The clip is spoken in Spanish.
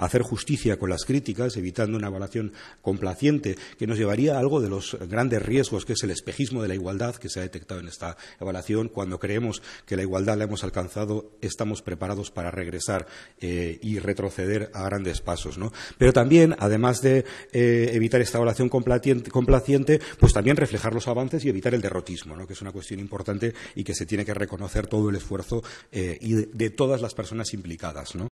hacer justicia con las críticas, evitando una evaluación complaciente que nos llevaría a algo de los grandes riesgos que es el espejismo de la igualdad que se ha detectado en esta evaluación. Cuando creemos que la igualdad la hemos alcanzado, estamos preparados para regresar eh, y retroceder a grandes pasos. ¿no? Pero también, además de eh, evitar esta evaluación complaciente, pues también reflejar los avances y evitar el derrotismo, ¿no? que es una cuestión importante y que se tiene que reconocer todo el esfuerzo eh, de, todas las personas implicadas.